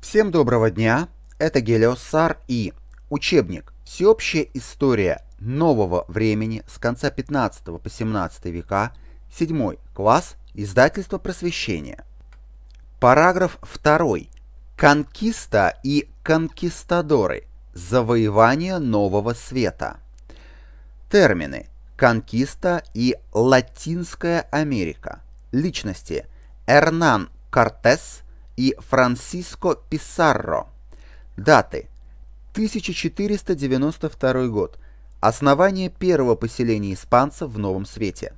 Всем доброго дня, это Гелиосар и учебник «Всеобщая история нового времени с конца 15 по 17 века, 7 класс, издательство просвещения». Параграф 2. Конкиста и конкистадоры. Завоевание нового света. Термины. Конкиста и Латинская Америка. Личности. Эрнан Кортес – и Франсиско Писарро. Даты. 1492 год. Основание первого поселения испанцев в Новом Свете.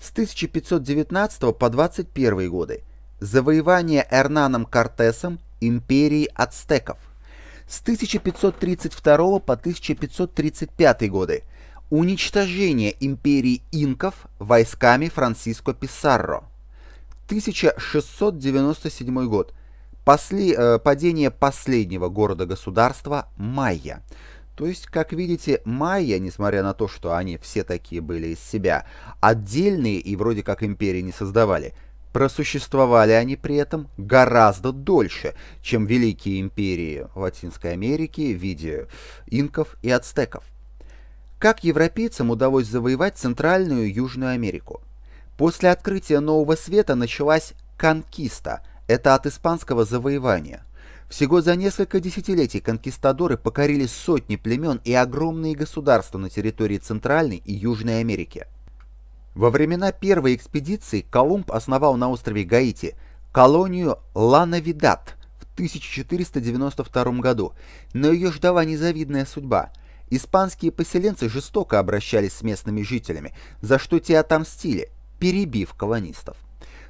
С 1519 по 21 годы. Завоевание Эрнаном Кортесом империи ацтеков. С 1532 по 1535 годы. Уничтожение империи инков войсками Франсиско Писарро. 1697 год. После, э, падение последнего города-государства Майя. То есть, как видите, майя, несмотря на то, что они все такие были из себя, отдельные и вроде как империи не создавали, просуществовали они при этом гораздо дольше, чем великие империи Латинской Америки в виде инков и ацтеков. Как европейцам удалось завоевать Центральную и Южную Америку? После открытия Нового Света началась «конкиста», это от испанского завоевания. Всего за несколько десятилетий конкистадоры покорили сотни племен и огромные государства на территории Центральной и Южной Америки. Во времена первой экспедиции Колумб основал на острове Гаити колонию Ланавидат в 1492 году, но ее ждала незавидная судьба. Испанские поселенцы жестоко обращались с местными жителями, за что те отомстили – перебив колонистов.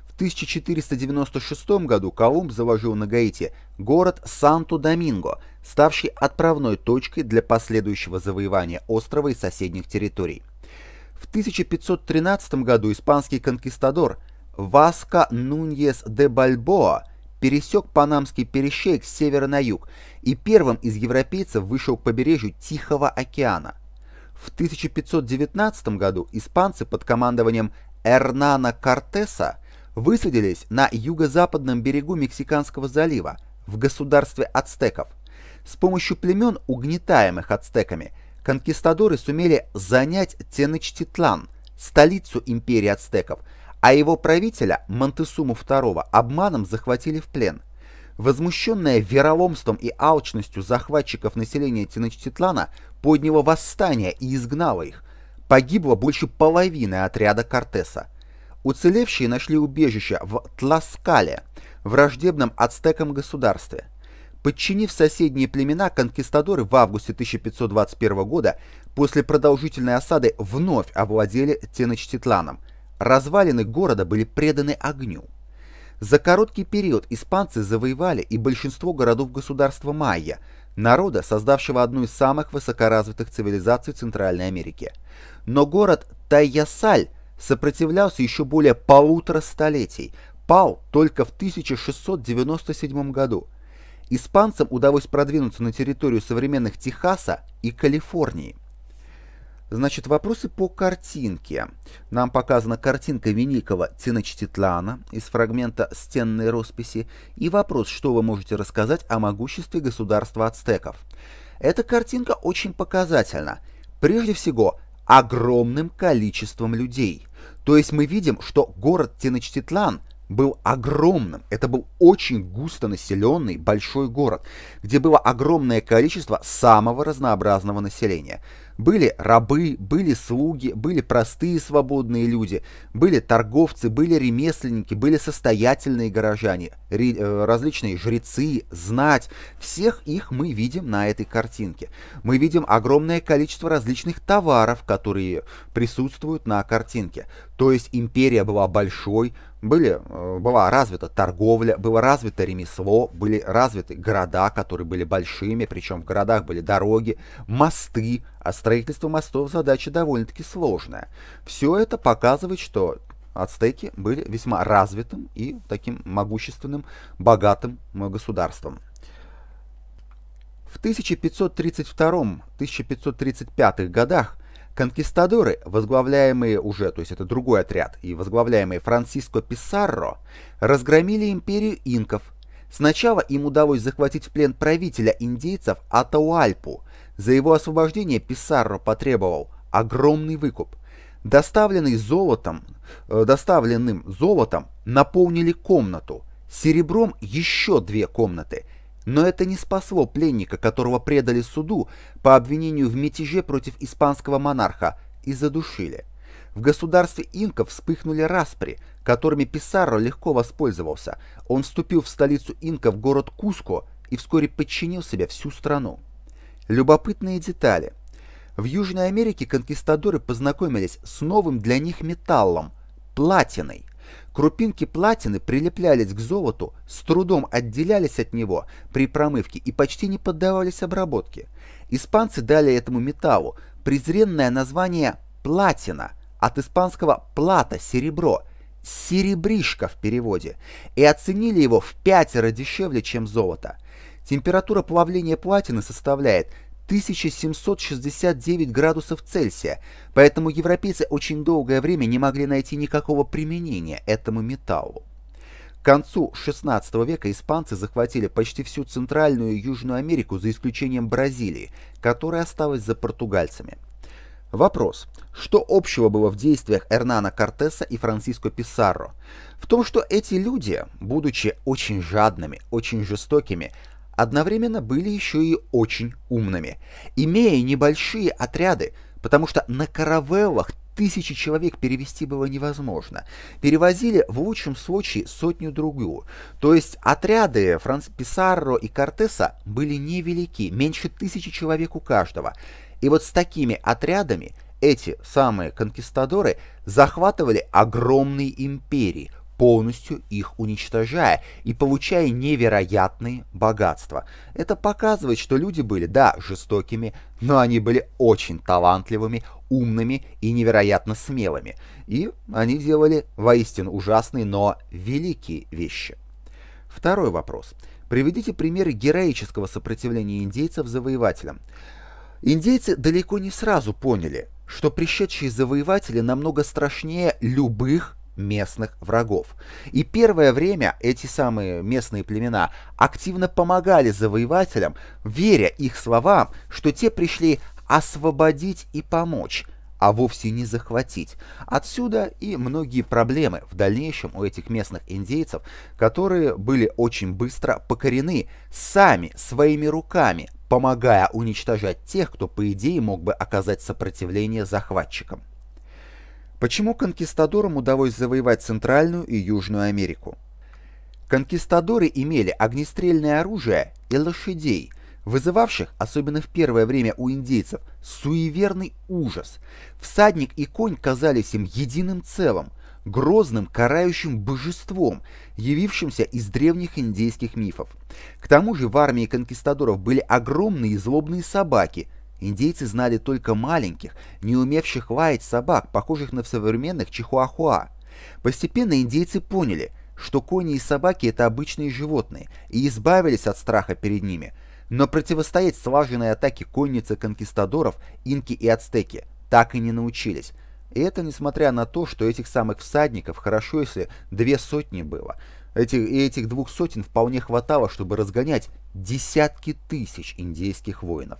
В 1496 году Колумб заложил на Гаити город Санто-Доминго, ставший отправной точкой для последующего завоевания острова и соседних территорий. В 1513 году испанский конкистадор Васко Нуньес де Бальбоа пересек Панамский перешейк с севера на юг и первым из европейцев вышел к побережью Тихого океана. В 1519 году испанцы под командованием Эрнана Кортеса высадились на юго-западном берегу Мексиканского залива, в государстве ацтеков. С помощью племен, угнетаемых ацтеками, конкистадоры сумели занять Теночтитлан, столицу империи ацтеков, а его правителя Монтесуму II обманом захватили в плен. Возмущенное вероломством и алчностью захватчиков населения Теночтитлана подняло восстание и изгнало их – погибло больше половины отряда Кортеса. Уцелевшие нашли убежище в Тласкале, враждебном ацтекам государстве. Подчинив соседние племена, конкистадоры в августе 1521 года после продолжительной осады вновь овладели Теночтитланом. Развалины города были преданы огню. За короткий период испанцы завоевали и большинство городов государства Майя, народа, создавшего одну из самых высокоразвитых цивилизаций Центральной Америки. Но город Тайясаль сопротивлялся еще более полутора столетий, пал только в 1697 году. Испанцам удалось продвинуться на территорию современных Техаса и Калифорнии. Значит, вопросы по картинке. Нам показана картинка великого Теночтитлана из фрагмента стенной росписи и вопрос, что вы можете рассказать о могуществе государства ацтеков. Эта картинка очень показательна. Прежде всего, огромным количеством людей. То есть мы видим, что город Теночтитлан был огромным. Это был очень густонаселенный большой город, где было огромное количество самого разнообразного населения. Были рабы, были слуги, были простые свободные люди, были торговцы, были ремесленники, были состоятельные горожане, э, различные жрецы, знать. Всех их мы видим на этой картинке. Мы видим огромное количество различных товаров, которые присутствуют на картинке. То есть империя была большой, были, э, была развита торговля, было развито ремесло, были развиты города, которые были большими, причем в городах были дороги, мосты, а строительство мостов задача довольно-таки сложная. Все это показывает, что ацтеки были весьма развитым и таким могущественным, богатым э, государством. В 1532-1535 годах конкистадоры, возглавляемые уже, то есть это другой отряд, и возглавляемые Франциско Писарро, разгромили империю инков. Сначала им удалось захватить в плен правителя индейцев Атауальпу, за его освобождение Писарро потребовал огромный выкуп. Доставленный золотом, э, доставленным золотом наполнили комнату, серебром еще две комнаты. Но это не спасло пленника, которого предали суду по обвинению в мятеже против испанского монарха и задушили. В государстве инков вспыхнули распри, которыми Писарро легко воспользовался. Он вступил в столицу инков город Куско и вскоре подчинил себе всю страну. Любопытные детали. В Южной Америке конкистадоры познакомились с новым для них металлом – платиной. Крупинки платины прилеплялись к золоту, с трудом отделялись от него при промывке и почти не поддавались обработке. Испанцы дали этому металлу презренное название «платина», от испанского «плата» – «серебро», «серебришка» в переводе, и оценили его в пятеро дешевле, чем золото. Температура плавления платины составляет 1769 градусов Цельсия, поэтому европейцы очень долгое время не могли найти никакого применения этому металлу. К концу XVI века испанцы захватили почти всю Центральную и Южную Америку за исключением Бразилии, которая осталась за португальцами. Вопрос. Что общего было в действиях Эрнана Кортеса и Франциско Писарро? В том, что эти люди, будучи очень жадными, очень жестокими, одновременно были еще и очень умными. Имея небольшие отряды, потому что на каравеллах тысячи человек перевести было невозможно. Перевозили в лучшем случае сотню-другую. То есть отряды Франц Писарро и Кортеса были невелики, меньше тысячи человек у каждого. И вот с такими отрядами эти самые конкистадоры захватывали огромные империи – полностью их уничтожая и получая невероятные богатства. Это показывает, что люди были, да, жестокими, но они были очень талантливыми, умными и невероятно смелыми. И они делали воистину ужасные, но великие вещи. Второй вопрос. Приведите примеры героического сопротивления индейцев завоевателям. Индейцы далеко не сразу поняли, что пришедшие завоеватели намного страшнее любых местных врагов. И первое время эти самые местные племена активно помогали завоевателям, веря их словам, что те пришли освободить и помочь, а вовсе не захватить. Отсюда и многие проблемы в дальнейшем у этих местных индейцев, которые были очень быстро покорены сами, своими руками, помогая уничтожать тех, кто по идее мог бы оказать сопротивление захватчикам. Почему конкистадорам удалось завоевать Центральную и Южную Америку? Конкистадоры имели огнестрельное оружие и лошадей, вызывавших, особенно в первое время у индейцев, суеверный ужас. Всадник и конь казались им единым целым, грозным карающим божеством, явившимся из древних индейских мифов. К тому же в армии конкистадоров были огромные злобные собаки – Индейцы знали только маленьких, не умевших лаять собак, похожих на современных чихуахуа. Постепенно индейцы поняли, что кони и собаки – это обычные животные, и избавились от страха перед ними. Но противостоять слаженной атаке конницы конкистадоров, инки и ацтеки так и не научились. И это несмотря на то, что этих самых всадников хорошо, если две сотни было. Этих, и этих двух сотен вполне хватало, чтобы разгонять десятки тысяч индейских воинов.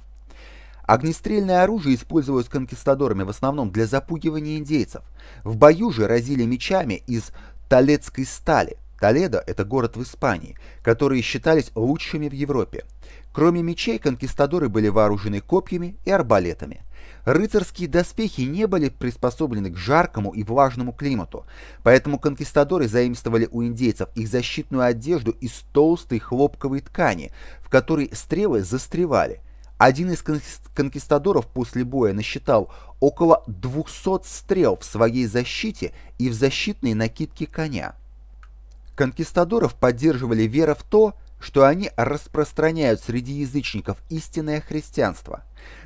Огнестрельное оружие использовалось конкистадорами в основном для запугивания индейцев. В бою же разили мечами из талецкой стали. Толедо – это город в Испании, которые считались лучшими в Европе. Кроме мечей, конкистадоры были вооружены копьями и арбалетами. Рыцарские доспехи не были приспособлены к жаркому и влажному климату, поэтому конкистадоры заимствовали у индейцев их защитную одежду из толстой хлопковой ткани, в которой стрелы застревали – один из конкистадоров после боя насчитал около 200 стрел в своей защите и в защитной накидке коня. Конкистадоров поддерживали вера в то, что они распространяют среди язычников истинное христианство.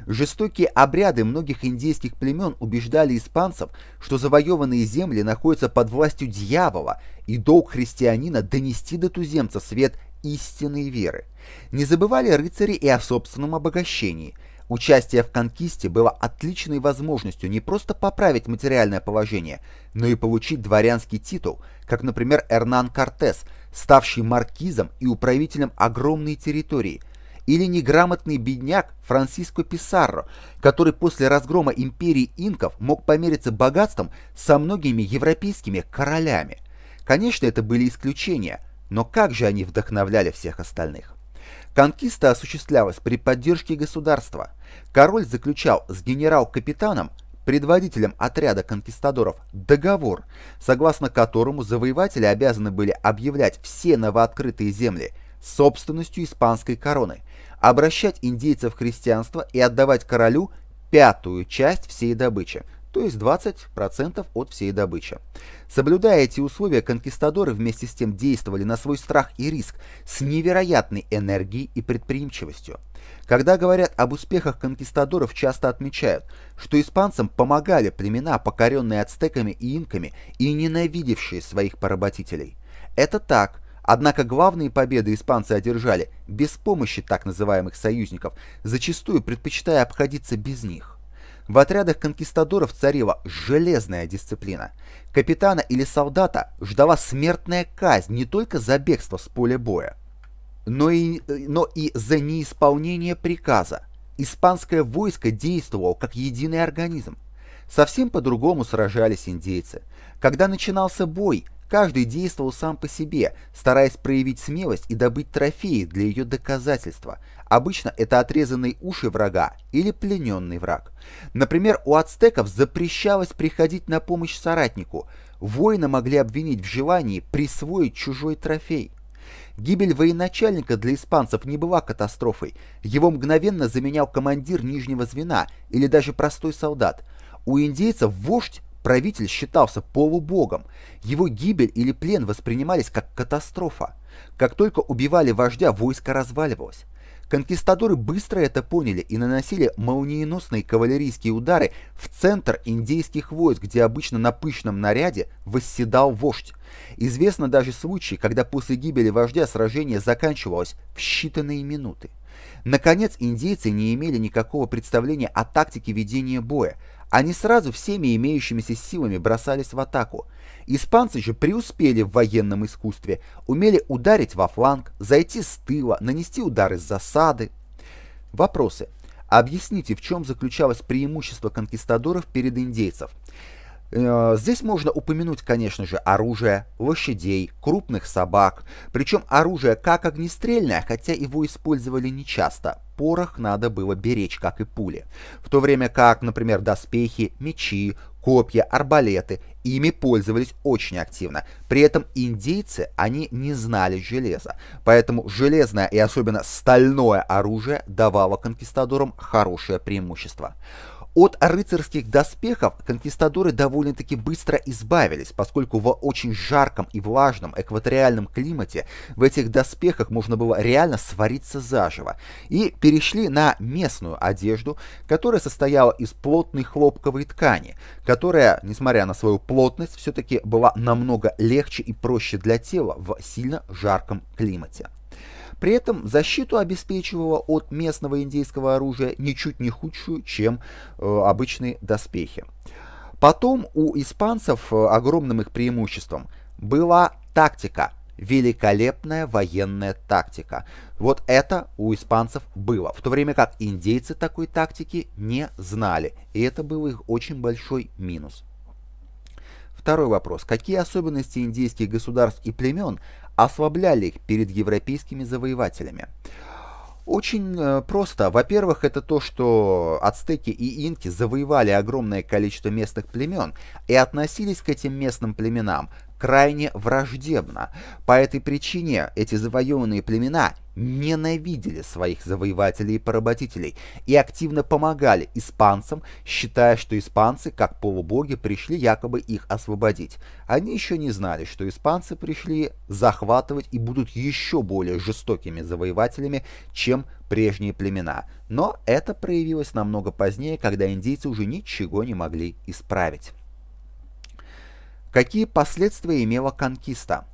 Жестокие обряды многих индейских племен убеждали испанцев, что завоеванные земли находятся под властью дьявола, и долг христианина донести до туземца свет истинной веры. Не забывали рыцари и о собственном обогащении. Участие в конкисте было отличной возможностью не просто поправить материальное положение, но и получить дворянский титул, как, например, Эрнан Кортес, ставший маркизом и управителем огромной территории, или неграмотный бедняк Франсиско Писарро, который после разгрома империи инков мог помериться богатством со многими европейскими королями. Конечно, это были исключения, но как же они вдохновляли всех остальных? Конкиста осуществлялась при поддержке государства. Король заключал с генерал-капитаном, предводителем отряда конкистадоров, договор, согласно которому завоеватели обязаны были объявлять все новооткрытые земли собственностью испанской короны, обращать индейцев в христианство и отдавать королю пятую часть всей добычи – то есть 20% от всей добычи. Соблюдая эти условия, конкистадоры вместе с тем действовали на свой страх и риск с невероятной энергией и предприимчивостью. Когда говорят об успехах конкистадоров, часто отмечают, что испанцам помогали племена, покоренные ацтеками и инками и ненавидевшие своих поработителей. Это так, однако главные победы испанцы одержали без помощи так называемых союзников, зачастую предпочитая обходиться без них. В отрядах конкистадоров царила железная дисциплина. Капитана или солдата ждала смертная казнь не только за бегство с поля боя, но и, но и за неисполнение приказа. Испанское войско действовало как единый организм. Совсем по-другому сражались индейцы. Когда начинался бой, каждый действовал сам по себе, стараясь проявить смелость и добыть трофеи для ее доказательства, Обычно это отрезанные уши врага или плененный враг. Например, у ацтеков запрещалось приходить на помощь соратнику. Воина могли обвинить в желании присвоить чужой трофей. Гибель военачальника для испанцев не была катастрофой. Его мгновенно заменял командир нижнего звена или даже простой солдат. У индейцев вождь, правитель считался полубогом. Его гибель или плен воспринимались как катастрофа. Как только убивали вождя, войско разваливалось. Конкистадоры быстро это поняли и наносили молниеносные кавалерийские удары в центр индейских войск, где обычно на пышном наряде восседал вождь. Известно даже случаи, когда после гибели вождя сражение заканчивалось в считанные минуты. Наконец, индейцы не имели никакого представления о тактике ведения боя. Они сразу всеми имеющимися силами бросались в атаку. Испанцы же преуспели в военном искусстве, умели ударить во фланг, зайти с тыла, нанести удар из засады. Вопросы. Объясните, в чем заключалось преимущество конкистадоров перед индейцев? Э, здесь можно упомянуть, конечно же, оружие, лошадей, крупных собак, причем оружие как огнестрельное, хотя его использовали нечасто. Порох надо было беречь, как и пули. В то время как, например, доспехи, мечи, копья, арбалеты. Ими пользовались очень активно. При этом индейцы, они не знали железа. Поэтому железное и особенно стальное оружие давало конкистадорам хорошее преимущество. От рыцарских доспехов конкистадоры довольно-таки быстро избавились, поскольку в очень жарком и влажном экваториальном климате в этих доспехах можно было реально свариться заживо, и перешли на местную одежду, которая состояла из плотной хлопковой ткани, которая, несмотря на свою плотность, все-таки была намного легче и проще для тела в сильно жарком климате. При этом защиту обеспечивала от местного индейского оружия ничуть не худшую, чем э, обычные доспехи. Потом у испанцев э, огромным их преимуществом была тактика, великолепная военная тактика. Вот это у испанцев было, в то время как индейцы такой тактики не знали, и это был их очень большой минус. Второй вопрос. Какие особенности индейских государств и племен ослабляли их перед европейскими завоевателями. Очень э, просто. Во-первых, это то, что ацтеки и инки завоевали огромное количество местных племен и относились к этим местным племенам крайне враждебно. По этой причине эти завоеванные племена ненавидели своих завоевателей и поработителей и активно помогали испанцам, считая, что испанцы, как полубоги, пришли якобы их освободить. Они еще не знали, что испанцы пришли захватывать и будут еще более жестокими завоевателями, чем прежние племена. Но это проявилось намного позднее, когда индейцы уже ничего не могли исправить. Какие последствия имела конкиста?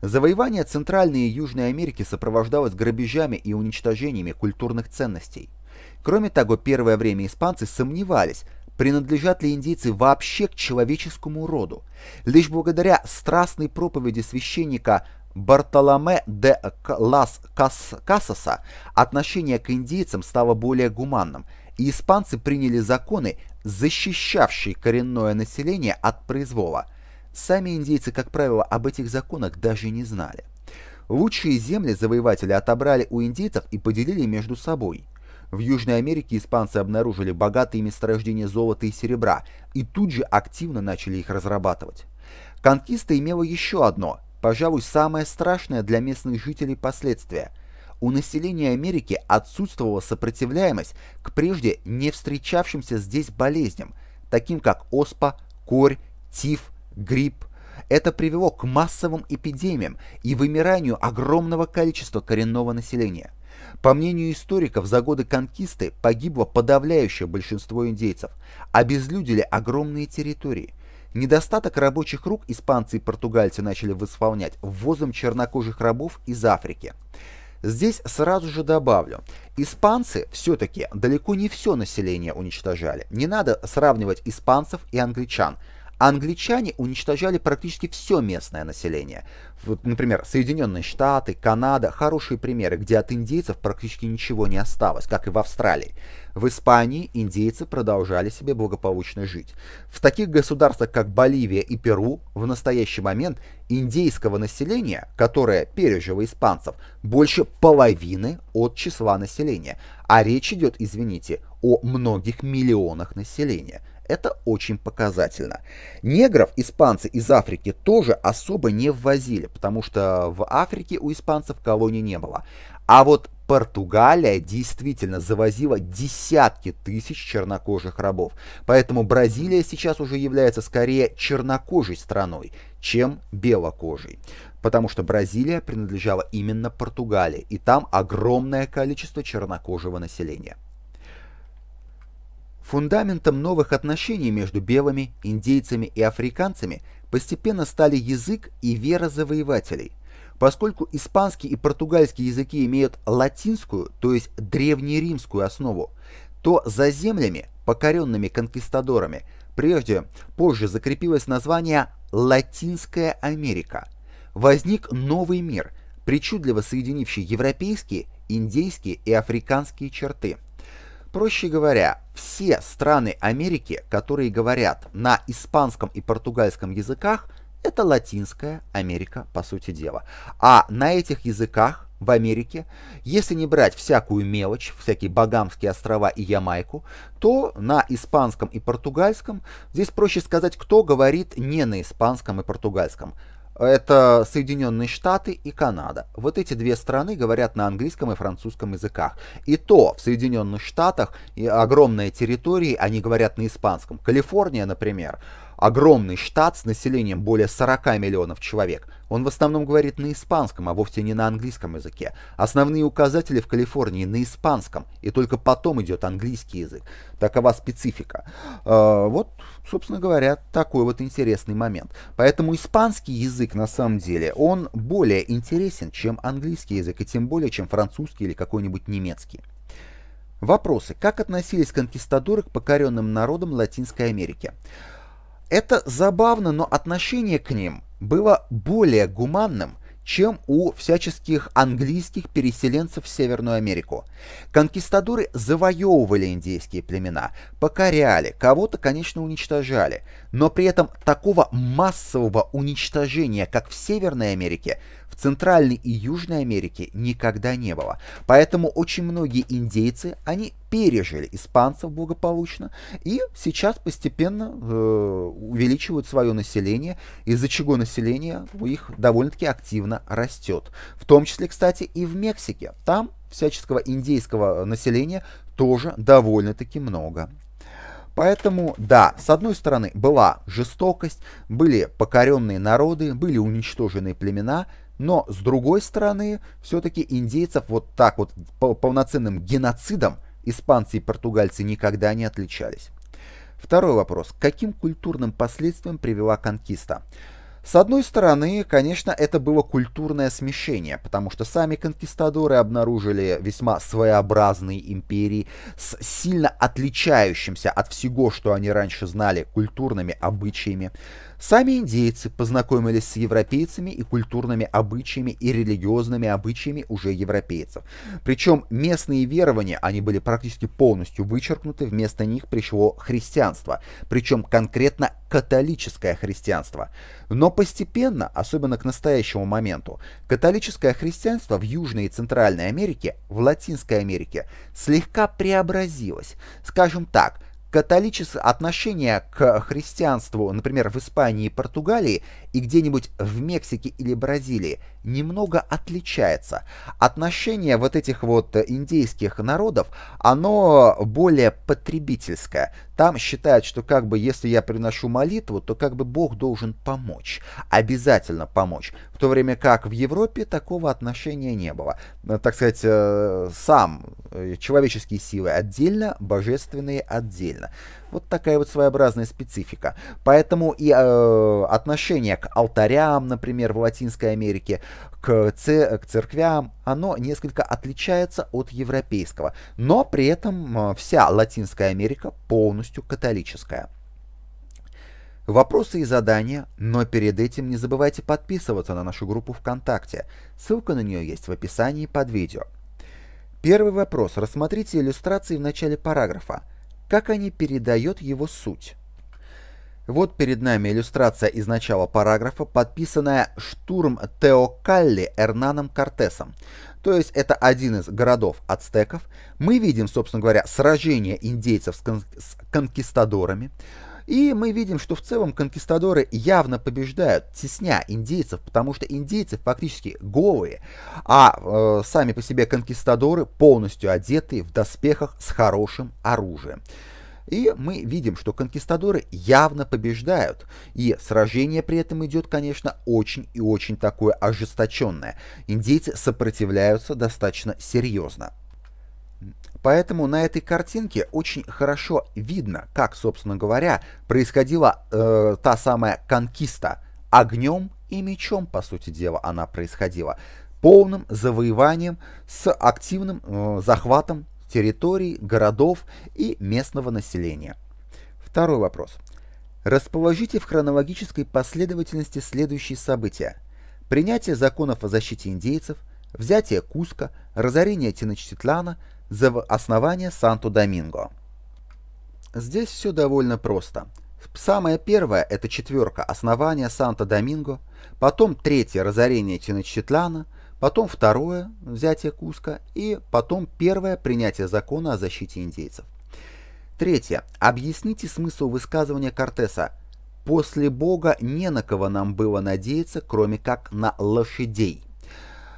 Завоевание Центральной и Южной Америки сопровождалось грабежами и уничтожениями культурных ценностей. Кроме того, первое время испанцы сомневались, принадлежат ли индейцы вообще к человеческому роду. Лишь благодаря страстной проповеди священника Бартоломе де Лас Касаса отношение к индейцам стало более гуманным, и испанцы приняли законы, защищавшие коренное население от произвола – Сами индейцы, как правило, об этих законах даже не знали. Лучшие земли завоеватели отобрали у индейцев и поделили между собой. В Южной Америке испанцы обнаружили богатые месторождения золота и серебра и тут же активно начали их разрабатывать. Конкиста имела еще одно, пожалуй, самое страшное для местных жителей последствие. У населения Америки отсутствовала сопротивляемость к прежде не встречавшимся здесь болезням, таким как оспа, корь, тиф, грипп. Это привело к массовым эпидемиям и вымиранию огромного количества коренного населения. По мнению историков, за годы конкисты погибло подавляющее большинство индейцев, обезлюдили огромные территории. Недостаток рабочих рук испанцы и португальцы начали восполнять ввозом чернокожих рабов из Африки. Здесь сразу же добавлю, испанцы все-таки далеко не все население уничтожали. Не надо сравнивать испанцев и англичан – англичане уничтожали практически все местное население. Вот, например, Соединенные Штаты, Канада – хорошие примеры, где от индейцев практически ничего не осталось, как и в Австралии. В Испании индейцы продолжали себе благополучно жить. В таких государствах, как Боливия и Перу, в настоящий момент индейского населения, которое пережило испанцев, больше половины от числа населения. А речь идет, извините, о многих миллионах населения – это очень показательно. Негров испанцы из Африки тоже особо не ввозили, потому что в Африке у испанцев колоний не было. А вот Португалия действительно завозила десятки тысяч чернокожих рабов. Поэтому Бразилия сейчас уже является скорее чернокожей страной, чем белокожей. Потому что Бразилия принадлежала именно Португалии, и там огромное количество чернокожего населения. Фундаментом новых отношений между белыми, индейцами и африканцами постепенно стали язык и вера завоевателей. Поскольку испанский и португальский языки имеют латинскую, то есть древнеримскую основу, то за землями, покоренными конкистадорами, прежде, позже закрепилось название «Латинская Америка». Возник новый мир, причудливо соединивший европейские, индейские и африканские черты – Проще говоря, все страны Америки, которые говорят на испанском и португальском языках, это Латинская Америка, по сути дела. А на этих языках в Америке, если не брать всякую мелочь, всякие Багамские острова и Ямайку, то на испанском и португальском, здесь проще сказать, кто говорит не на испанском и португальском это Соединенные Штаты и Канада. Вот эти две страны говорят на английском и французском языках. И то в Соединенных Штатах и огромные территории, они говорят на испанском. Калифорния, например, огромный штат с населением более 40 миллионов человек. Он в основном говорит на испанском, а вовсе не на английском языке. Основные указатели в Калифорнии на испанском, и только потом идет английский язык. Такова специфика. Э, вот, собственно говоря, такой вот интересный момент. Поэтому испанский язык, на самом деле, он более интересен, чем английский язык, и тем более, чем французский или какой-нибудь немецкий. Вопросы. Как относились конкистадоры к покоренным народам Латинской Америки? Это забавно, но отношение к ним было более гуманным, чем у всяческих английских переселенцев в Северную Америку. Конкистадоры завоевывали индейские племена, покоряли, кого-то, конечно, уничтожали, но при этом такого массового уничтожения, как в Северной Америке, Центральной и Южной Америке никогда не было. Поэтому очень многие индейцы, они пережили испанцев благополучно и сейчас постепенно э, увеличивают свое население, из-за чего население у них довольно-таки активно растет. В том числе, кстати, и в Мексике. Там всяческого индейского населения тоже довольно-таки много. Поэтому, да, с одной стороны была жестокость, были покоренные народы, были уничтожены племена – но, с другой стороны, все-таки индейцев вот так вот полноценным геноцидом испанцы и португальцы никогда не отличались. Второй вопрос. Каким культурным последствиям привела конкиста? С одной стороны, конечно, это было культурное смещение, потому что сами конкистадоры обнаружили весьма своеобразные империи с сильно отличающимся от всего, что они раньше знали, культурными обычаями. Сами индейцы познакомились с европейцами и культурными обычаями и религиозными обычаями уже европейцев. Причем местные верования, они были практически полностью вычеркнуты, вместо них пришло христианство, причем конкретно католическое христианство. Но постепенно, особенно к настоящему моменту, католическое христианство в Южной и Центральной Америке, в Латинской Америке, слегка преобразилось. Скажем так, Католичес... отношение к христианству, например, в Испании и Португалии, и где-нибудь в Мексике или Бразилии немного отличается. Отношение вот этих вот индейских народов, оно более потребительское. Там считают, что как бы если я приношу молитву, то как бы Бог должен помочь, обязательно помочь. В то время как в Европе такого отношения не было. Так сказать, э, сам э, человеческие силы отдельно, божественные отдельно. Вот такая вот своеобразная специфика. Поэтому и э, отношение к алтарям, например, в Латинской Америке, к, ц- к церквям, оно несколько отличается от европейского. Но при этом э, вся Латинская Америка полностью католическая. Вопросы и задания, но перед этим не забывайте подписываться на нашу группу ВКонтакте. Ссылка на нее есть в описании под видео. Первый вопрос. Рассмотрите иллюстрации в начале параграфа как они передают его суть. Вот перед нами иллюстрация из начала параграфа, подписанная Штурм Теокалли Эрнаном Кортесом. То есть это один из городов ацтеков. Мы видим, собственно говоря, сражение индейцев с, кон с конкистадорами. И мы видим, что в целом конкистадоры явно побеждают, тесня индейцев, потому что индейцы фактически голые, а э, сами по себе конкистадоры полностью одетые в доспехах с хорошим оружием. И мы видим, что конкистадоры явно побеждают, и сражение при этом идет, конечно, очень и очень такое ожесточенное. Индейцы сопротивляются достаточно серьезно. Поэтому на этой картинке очень хорошо видно, как, собственно говоря, происходила э, та самая конкиста. Огнем и мечом, по сути дела, она происходила. Полным завоеванием с активным э, захватом территорий, городов и местного населения. Второй вопрос. Расположите в хронологической последовательности следующие события. Принятие законов о защите индейцев, взятие Куска, разорение Теночтитлана – за основание Санто-Доминго. Здесь все довольно просто. Самое первое – это четверка основания Санто-Доминго, потом третье – разорение Теночтитлана, потом второе – взятие Куска и потом первое – принятие закона о защите индейцев. Третье. Объясните смысл высказывания Кортеса «После Бога не на кого нам было надеяться, кроме как на лошадей».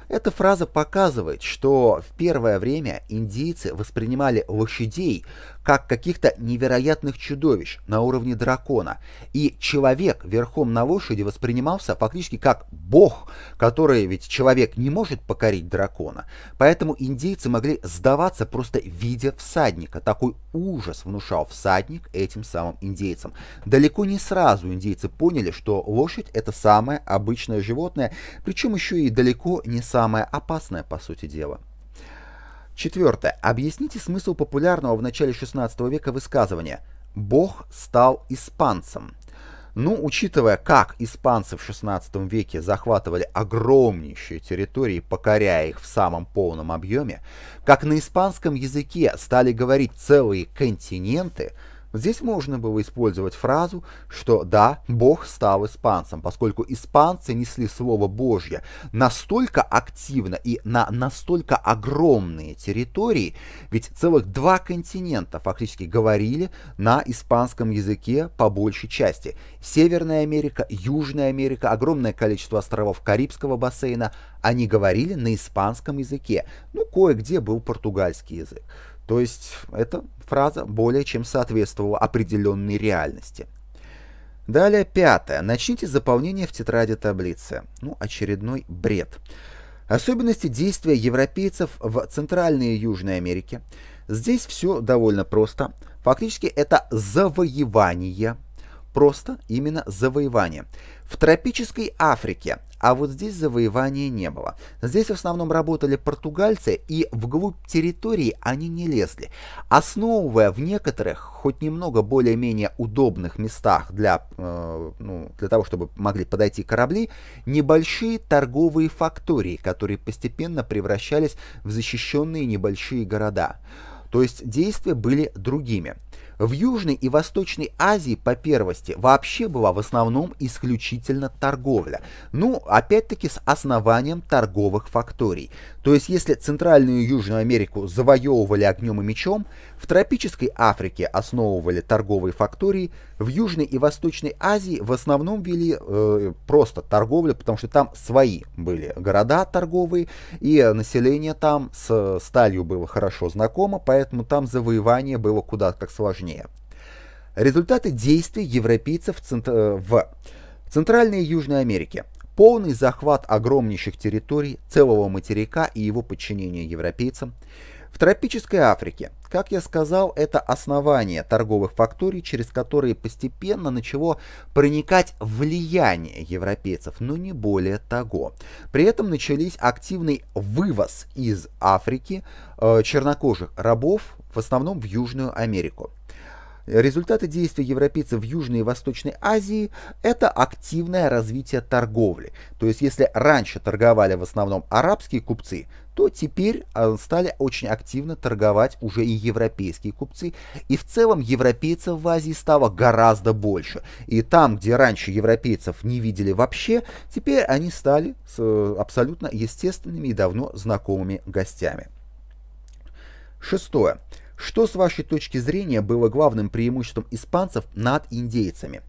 Эта фраза показывает, что в первое время индейцы воспринимали лошадей как каких-то невероятных чудовищ на уровне дракона, и человек верхом на лошади воспринимался фактически как бог, который ведь человек не может покорить дракона. Поэтому индейцы могли сдаваться просто видя всадника. Такой ужас внушал всадник этим самым индейцам. Далеко не сразу индейцы поняли, что лошадь это самое обычное животное, причем еще и далеко не самое опасное по сути дела. Четвертое. Объясните смысл популярного в начале 16 века высказывания «Бог стал испанцем». Ну, учитывая, как испанцы в 16 веке захватывали огромнейшие территории, покоряя их в самом полном объеме, как на испанском языке стали говорить целые континенты – Здесь можно было использовать фразу, что да, Бог стал испанцем, поскольку испанцы несли Слово Божье настолько активно и на настолько огромные территории, ведь целых два континента фактически говорили на испанском языке по большей части. Северная Америка, Южная Америка, огромное количество островов Карибского бассейна, они говорили на испанском языке, ну кое-где был португальский язык. То есть эта фраза более чем соответствовала определенной реальности. Далее пятое. Начните заполнение в тетради таблицы. Ну, очередной бред. Особенности действия европейцев в Центральной и Южной Америке. Здесь все довольно просто. Фактически это завоевание просто именно завоевание. В тропической Африке, а вот здесь завоевания не было. Здесь в основном работали португальцы, и вглубь территории они не лезли. Основывая в некоторых, хоть немного более-менее удобных местах для, э, ну, для того, чтобы могли подойти корабли, небольшие торговые фактории, которые постепенно превращались в защищенные небольшие города. То есть действия были другими. В Южной и Восточной Азии по первости вообще была в основном исключительно торговля, ну, опять-таки с основанием торговых факторий. То есть если Центральную и Южную Америку завоевывали огнем и мечом, в тропической Африке основывали торговые фактории, в Южной и Восточной Азии в основном вели э, просто торговлю, потому что там свои были города торговые, и население там с э, сталью было хорошо знакомо, поэтому там завоевание было куда как сложнее. Результаты действий европейцев в, э, Центральной и Южной Америке – полный захват огромнейших территорий целого материка и его подчинение европейцам. В тропической Африке, как я сказал, это основание торговых факторий, через которые постепенно начало проникать влияние европейцев, но не более того. При этом начались активный вывоз из Африки э, чернокожих рабов, в основном в Южную Америку. Результаты действий европейцев в Южной и Восточной Азии – это активное развитие торговли. То есть, если раньше торговали в основном арабские купцы, то теперь э, стали очень активно торговать уже и европейские купцы. И в целом европейцев в Азии стало гораздо больше. И там, где раньше европейцев не видели вообще, теперь они стали э, абсолютно естественными и давно знакомыми гостями. Шестое. Что, с вашей точки зрения, было главным преимуществом испанцев над индейцами?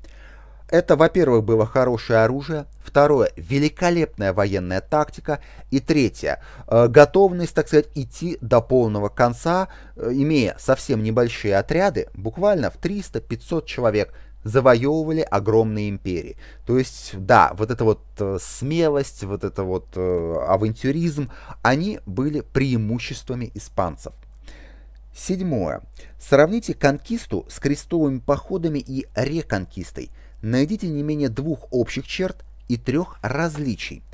Это, во-первых, было хорошее оружие, второе, великолепная военная тактика, и третье, э, готовность, так сказать, идти до полного конца, э, имея совсем небольшие отряды, буквально в 300-500 человек, завоевывали огромные империи. То есть, да, вот эта вот э, смелость, вот это вот авантюризм, они были преимуществами испанцев. Седьмое. Сравните конкисту с крестовыми походами и реконкистой. Найдите не менее двух общих черт и трех различий.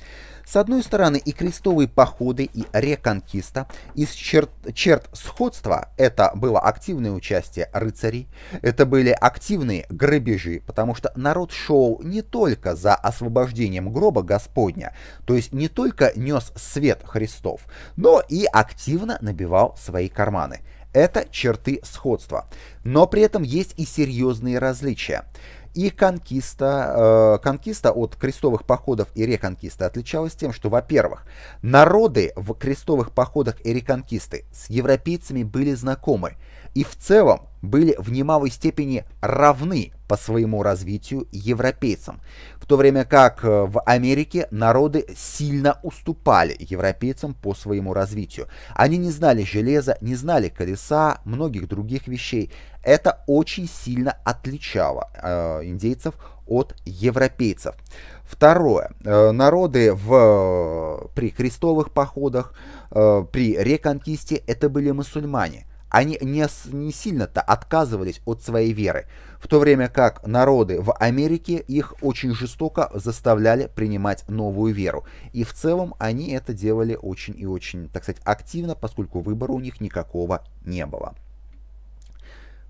С одной стороны, и крестовые походы, и реконкиста, из черт, черт сходства это было активное участие рыцарей, это были активные грабежи, потому что народ шел не только за освобождением гроба Господня, то есть не только нес свет Христов, но и активно набивал свои карманы – это черты сходства. Но при этом есть и серьезные различия. И конкиста, э, конкиста от крестовых походов и реконкиста отличалась тем, что, во-первых, народы в крестовых походах и реконкисты с европейцами были знакомы, и в целом были в немалой степени равны по своему развитию европейцам, в то время как э, в Америке народы сильно уступали европейцам по своему развитию. Они не знали железа, не знали колеса, многих других вещей. Это очень сильно отличало э, индейцев от европейцев. Второе. Э, народы в, э, при крестовых походах, при реконкисте это были мусульмане они не, не сильно-то отказывались от своей веры, в то время как народы в Америке их очень жестоко заставляли принимать новую веру. И в целом они это делали очень и очень, так сказать, активно, поскольку выбора у них никакого не было.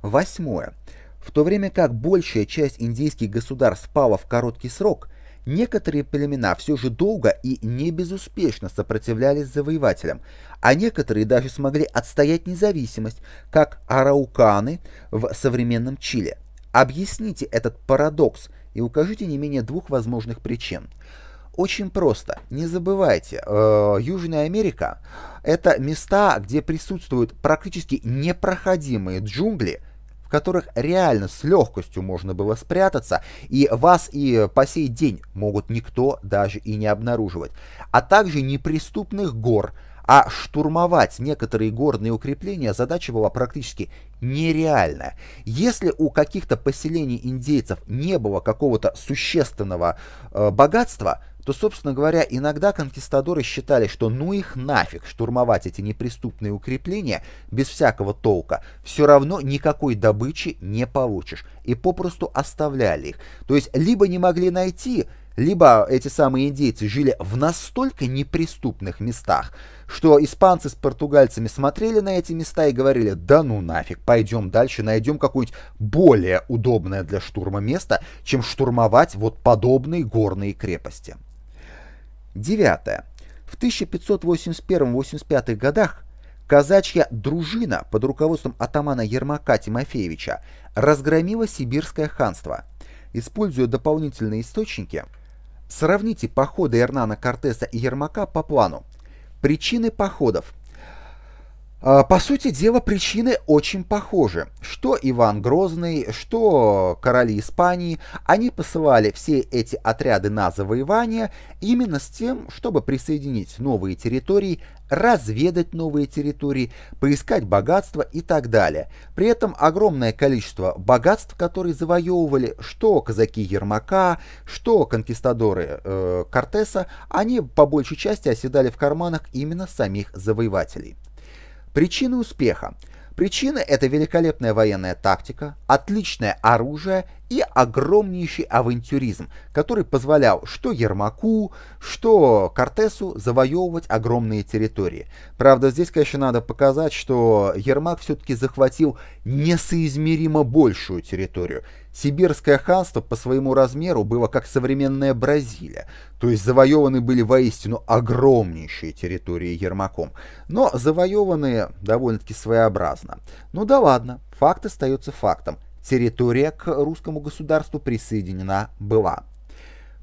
Восьмое. В то время как большая часть индейских государств пала в короткий срок – Некоторые племена все же долго и не безуспешно сопротивлялись завоевателям, а некоторые даже смогли отстоять независимость, как арауканы в современном Чили. Объясните этот парадокс и укажите не менее двух возможных причин. Очень просто. Не забывайте, э, Южная Америка – это места, где присутствуют практически непроходимые джунгли, в которых реально с легкостью можно было спрятаться, и вас и по сей день могут никто даже и не обнаруживать, а также неприступных гор, а штурмовать некоторые горные укрепления задача была практически нереальная. Если у каких-то поселений индейцев не было какого-то существенного э, богатства – то, собственно говоря, иногда конкистадоры считали, что ну их нафиг штурмовать эти неприступные укрепления без всякого толка, все равно никакой добычи не получишь, и попросту оставляли их. То есть либо не могли найти, либо эти самые индейцы жили в настолько неприступных местах, что испанцы с португальцами смотрели на эти места и говорили, да ну нафиг, пойдем дальше, найдем какое-нибудь более удобное для штурма место, чем штурмовать вот подобные горные крепости. Девятое. В 1581-85 годах казачья дружина под руководством атамана Ермака Тимофеевича разгромила сибирское ханство. Используя дополнительные источники, сравните походы Эрнана Кортеса и Ермака по плану. Причины походов – а, по сути дела, причины очень похожи. Что Иван Грозный, что короли Испании, они посылали все эти отряды на завоевание именно с тем, чтобы присоединить новые территории, разведать новые территории, поискать богатства и так далее. При этом огромное количество богатств, которые завоевывали, что казаки Ермака, что конкистадоры э, Кортеса, они по большей части оседали в карманах именно самих завоевателей. Причины успеха. Причина – это великолепная военная тактика, отличное оружие и огромнейший авантюризм, который позволял что Ермаку, что Кортесу завоевывать огромные территории. Правда, здесь, конечно, надо показать, что Ермак все-таки захватил несоизмеримо большую территорию – Сибирское ханство по своему размеру было как современная Бразилия, то есть завоеваны были воистину огромнейшие территории Ермаком, но завоеванные довольно-таки своеобразно. Ну да ладно, факт остается фактом. Территория к русскому государству присоединена была.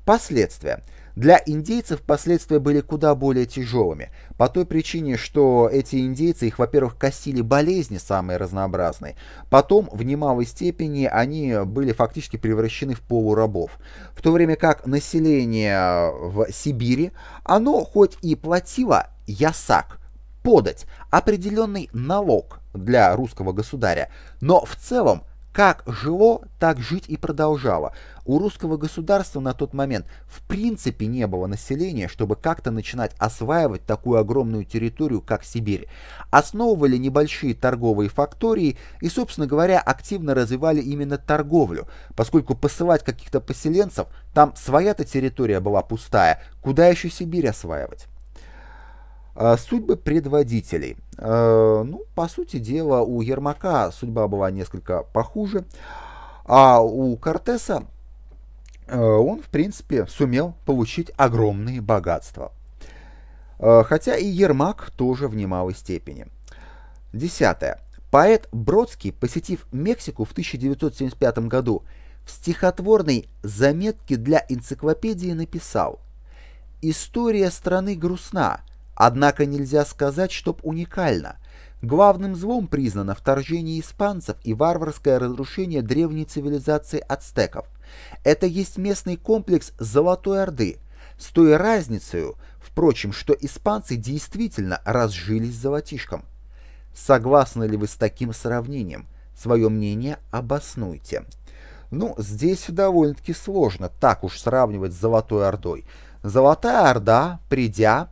Последствия. Для индейцев последствия были куда более тяжелыми, по той причине, что эти индейцы их, во-первых, косили болезни самые разнообразные, потом в немалой степени они были фактически превращены в полурабов, в то время как население в Сибири, оно хоть и платило ясак, подать, определенный налог для русского государя, но в целом как жило, так жить и продолжало. У русского государства на тот момент в принципе не было населения, чтобы как-то начинать осваивать такую огромную территорию, как Сибирь. Основывали небольшие торговые фактории и, собственно говоря, активно развивали именно торговлю, поскольку посылать каких-то поселенцев, там своя-то территория была пустая, куда еще Сибирь осваивать? А, судьбы предводителей. Э, ну, по сути дела, у Ермака судьба была несколько похуже, а у Кортеса э, он, в принципе, сумел получить огромные богатства. Э, хотя и Ермак тоже в немалой степени. Десятое. Поэт Бродский, посетив Мексику в 1975 году, в стихотворной заметке для энциклопедии написал «История страны грустна, Однако нельзя сказать, чтоб уникально. Главным злом признано вторжение испанцев и варварское разрушение древней цивилизации ацтеков. Это есть местный комплекс Золотой Орды, с той разницей, впрочем, что испанцы действительно разжились золотишком. Согласны ли вы с таким сравнением? Свое мнение обоснуйте. Ну, здесь довольно-таки сложно так уж сравнивать с Золотой Ордой. Золотая Орда, придя,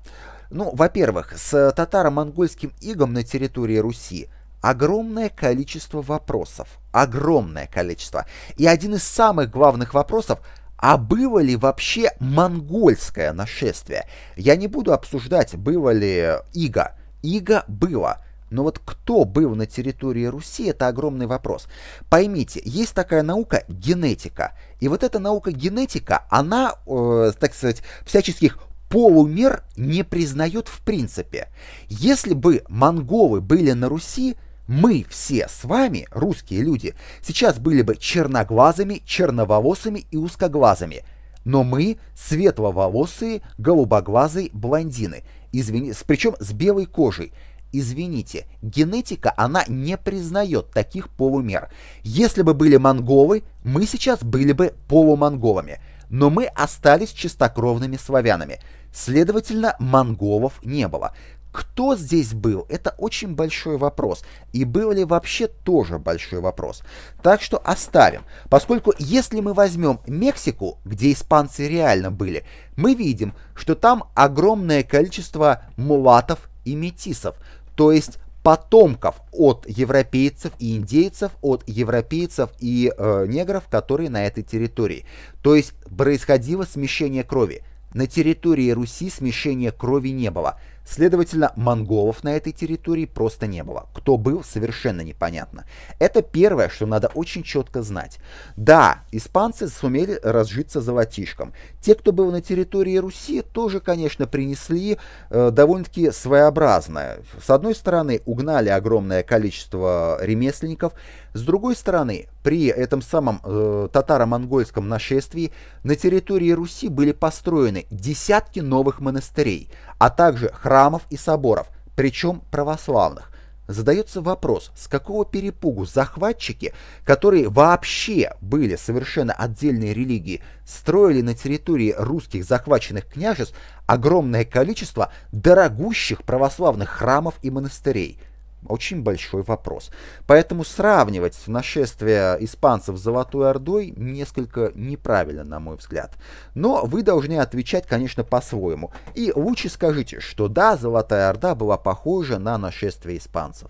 ну, во-первых, с татаро-монгольским игом на территории Руси огромное количество вопросов. Огромное количество. И один из самых главных вопросов а было ли вообще монгольское нашествие? Я не буду обсуждать, было ли Иго. Иго было. Но вот кто был на территории Руси, это огромный вопрос. Поймите, есть такая наука генетика. И вот эта наука генетика, она, э, так сказать, всяческих полумер не признает в принципе. Если бы монголы были на Руси, мы все с вами, русские люди, сейчас были бы черноглазыми, черноволосыми и узкоглазыми. Но мы светловолосые, голубоглазые блондины, извини, причем с белой кожей. Извините, генетика, она не признает таких полумер. Если бы были монголы, мы сейчас были бы полумонголами. Но мы остались чистокровными славянами – Следовательно, манговов не было. Кто здесь был, это очень большой вопрос. И был ли вообще тоже большой вопрос. Так что оставим. Поскольку если мы возьмем Мексику, где испанцы реально были, мы видим, что там огромное количество мулатов и метисов. То есть потомков от европейцев и индейцев, от европейцев и э, негров, которые на этой территории. То есть происходило смещение крови. На территории Руси смешения крови не было, следовательно, монголов на этой территории просто не было. Кто был, совершенно непонятно. Это первое, что надо очень четко знать. Да, испанцы сумели разжиться золотишком. Те, кто был на территории Руси, тоже, конечно, принесли э, довольно-таки своеобразное. С одной стороны, угнали огромное количество ремесленников, с другой стороны, при этом самом э, татаро-монгольском нашествии на территории Руси были построены десятки новых монастырей, а также храмов и соборов, причем православных. Задается вопрос, с какого перепугу захватчики, которые вообще были совершенно отдельной религии, строили на территории русских захваченных княжеств огромное количество дорогущих православных храмов и монастырей – очень большой вопрос. Поэтому сравнивать нашествие испанцев с Золотой Ордой несколько неправильно, на мой взгляд. Но вы должны отвечать, конечно, по-своему. И лучше скажите, что да, Золотая Орда была похожа на нашествие испанцев.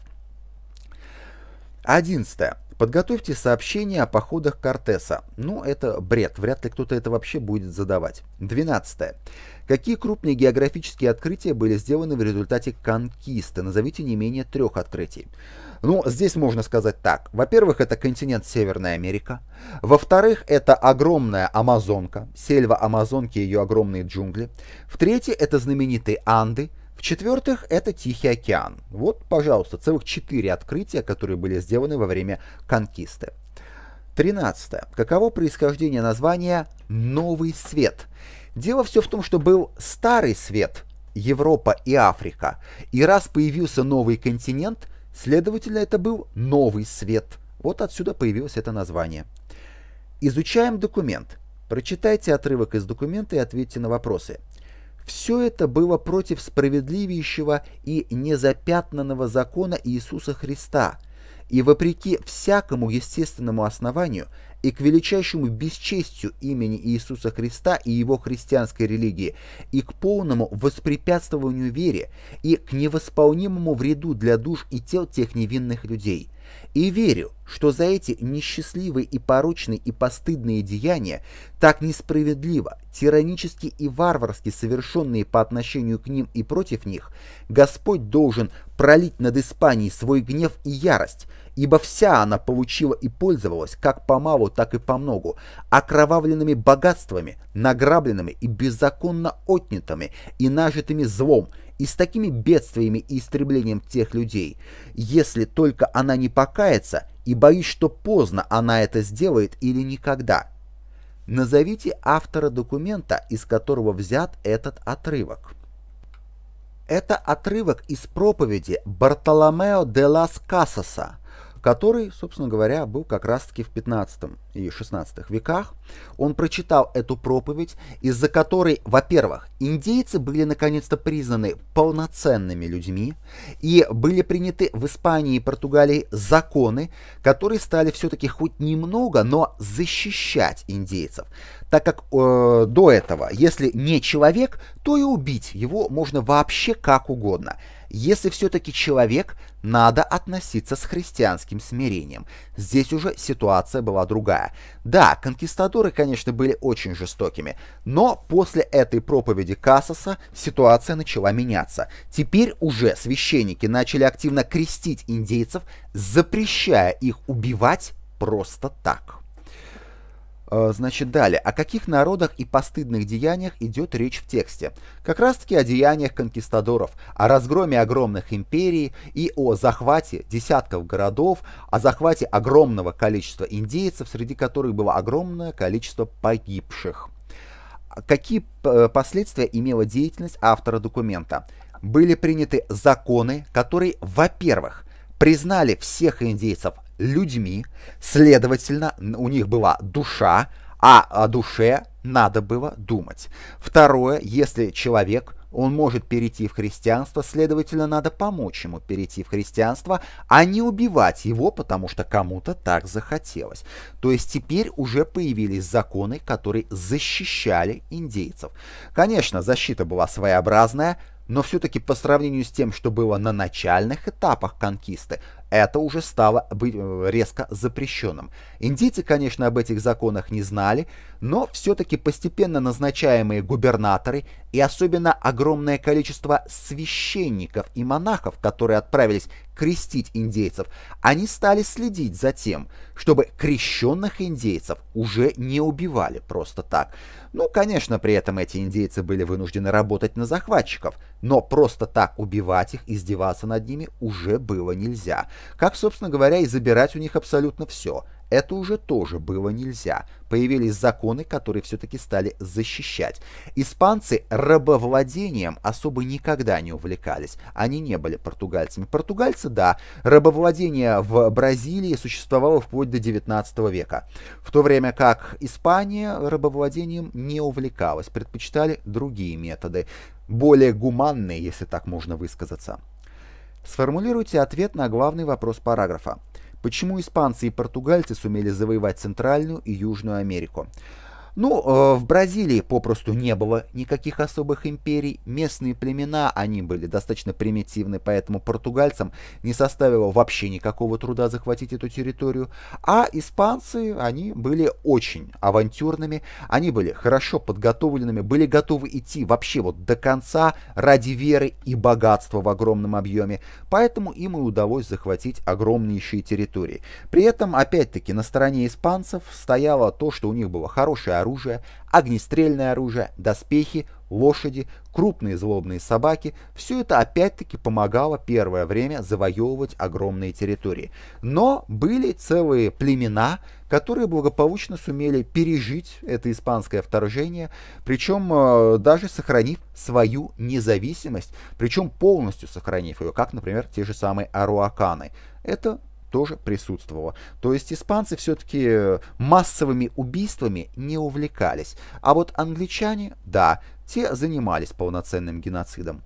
Одиннадцатое Подготовьте сообщение о походах Кортеса. Ну, это бред, вряд ли кто-то это вообще будет задавать. 12. Какие крупные географические открытия были сделаны в результате конкиста? Назовите не менее трех открытий. Ну, здесь можно сказать так. Во-первых, это континент Северная Америка. Во-вторых, это огромная Амазонка, сельва Амазонки и ее огромные джунгли. В-третьих, это знаменитые Анды – в-четвертых, это Тихий океан. Вот, пожалуйста, целых четыре открытия, которые были сделаны во время конкисты. Тринадцатое. Каково происхождение названия «Новый свет»? Дело все в том, что был Старый свет, Европа и Африка, и раз появился новый континент, следовательно, это был Новый свет. Вот отсюда появилось это название. Изучаем документ. Прочитайте отрывок из документа и ответьте на вопросы. Все это было против справедливейшего и незапятнанного закона Иисуса Христа, и вопреки всякому естественному основанию и к величайшему бесчестью имени Иисуса Христа и его христианской религии, и к полному воспрепятствованию вере, и к невосполнимому вреду для душ и тел тех невинных людей. И верю, что за эти несчастливые и порочные и постыдные деяния, так несправедливо, тиранически и варварски совершенные по отношению к ним и против них, Господь должен пролить над Испанией свой гнев и ярость, ибо вся она получила и пользовалась как по малу, так и по многу, окровавленными богатствами, награбленными и беззаконно отнятыми и нажитыми злом, и с такими бедствиями и истреблением тех людей. Если только она не покается, и боюсь, что поздно она это сделает или никогда. Назовите автора документа, из которого взят этот отрывок. Это отрывок из проповеди Бартоломео де лас Касаса, который, собственно говоря, был как раз-таки в 15 и 16 веках. Он прочитал эту проповедь, из-за которой, во-первых, индейцы были наконец-то признаны полноценными людьми, и были приняты в Испании и Португалии законы, которые стали все-таки хоть немного, но защищать индейцев. Так как э, до этого, если не человек, то и убить его можно вообще как угодно – если все-таки человек, надо относиться с христианским смирением. Здесь уже ситуация была другая. Да, конкистадоры, конечно, были очень жестокими, но после этой проповеди Кассаса ситуация начала меняться. Теперь уже священники начали активно крестить индейцев, запрещая их убивать просто так. А, значит, далее. О каких народах и постыдных деяниях идет речь в тексте? Как раз-таки о деяниях конкистадоров, о разгроме огромных империй и о захвате десятков городов, о захвате огромного количества индейцев, среди которых было огромное количество погибших. А какие э, последствия имела деятельность автора документа? Были приняты законы, которые, во-первых, признали всех индейцев людьми, следовательно, у них была душа, а о душе надо было думать. Второе, если человек, он может перейти в христианство, следовательно, надо помочь ему перейти в христианство, а не убивать его, потому что кому-то так захотелось. То есть теперь уже появились законы, которые защищали индейцев. Конечно, защита была своеобразная, но все-таки по сравнению с тем, что было на начальных этапах конкисты, это уже стало э, резко запрещенным. Индийцы, конечно, об этих законах не знали, но все-таки постепенно назначаемые губернаторы и особенно огромное количество священников и монахов, которые отправились крестить индейцев, они стали следить за тем, чтобы крещенных индейцев уже не убивали просто так. Ну, конечно, при этом эти индейцы были вынуждены работать на захватчиков, но просто так убивать их, издеваться над ними уже было нельзя. Как, собственно говоря, и забирать у них абсолютно все – это уже тоже было нельзя. Появились законы, которые все-таки стали защищать. Испанцы рабовладением особо никогда не увлекались. Они не были португальцами. Португальцы, да, рабовладение в Бразилии существовало вплоть до 19 века. В то время как Испания рабовладением не увлекалась, предпочитали другие методы, более гуманные, если так можно высказаться. Сформулируйте ответ на главный вопрос параграфа. Почему испанцы и португальцы сумели завоевать Центральную и Южную Америку? Ну, э, в Бразилии попросту не было никаких особых империй. Местные племена, они были достаточно примитивны, поэтому португальцам не составило вообще никакого труда захватить эту территорию. А испанцы, они были очень авантюрными, они были хорошо подготовленными, были готовы идти вообще вот до конца ради веры и богатства в огромном объеме. Поэтому им и удалось захватить огромнейшие территории. При этом, опять-таки, на стороне испанцев стояло то, что у них было хорошее оружие, огнестрельное оружие, доспехи, лошади, крупные злобные собаки – все это опять-таки помогало первое время завоевывать огромные территории. Но были целые племена, которые благополучно сумели пережить это испанское вторжение, причем э, даже сохранив свою независимость, причем полностью сохранив ее, как, например, те же самые аруаканы. Это тоже присутствовало. То есть испанцы все-таки э, массовыми убийствами не увлекались. А вот англичане, да, те занимались полноценным геноцидом.